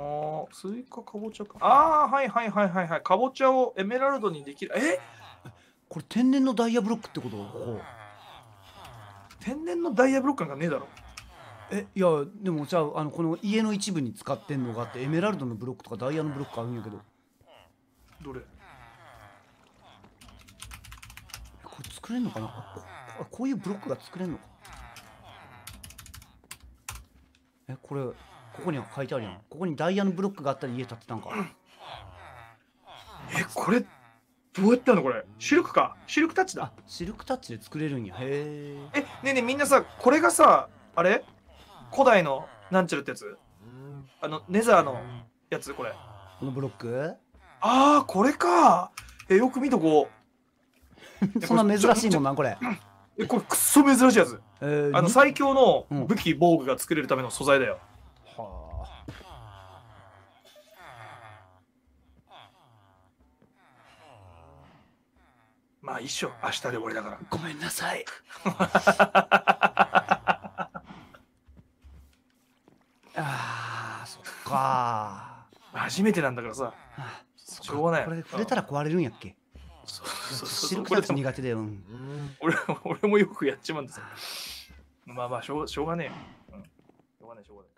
ああ、スイカ、かぼちゃか。ああ、はいはいはいはいはい。かぼちゃをエメラルドにできる。えこれ天然のダイヤブロックってこと天然のダイヤブロックなんかねえだろ。えいやでもじゃあのこの家の一部に使ってんのがあってエメラルドのブロックとかダイヤのブロックあるんやけどどれこれ作れんのかなここういうブロックが作れんのかえこれここには書いてあるやんここにダイヤのブロックがあったら家建てたんかえこれどうやったのこれシルクかシルクタッチだシルクタッチで作れるんやへえねえねえみんなさこれがさあれ古代のなんちゃらってやつあのネザーのやつこれこのブロックああこれかえよく見とこう そんな珍しいもんなこれえこれくっそ珍しいやつ、えー、あの最強の武器、うん、防具が作れるための素材だよはあまあ一生明日で終わりだからごめんなさい ああそっか初めてなんだからさあそしょうがないこれ触れたら壊れるんやっけそうそうそうそう汁こ苦手だよ、うん俺俺もよくやっちまうんですよまあまあしょうしょうがねえうん、しょうがないしょうがない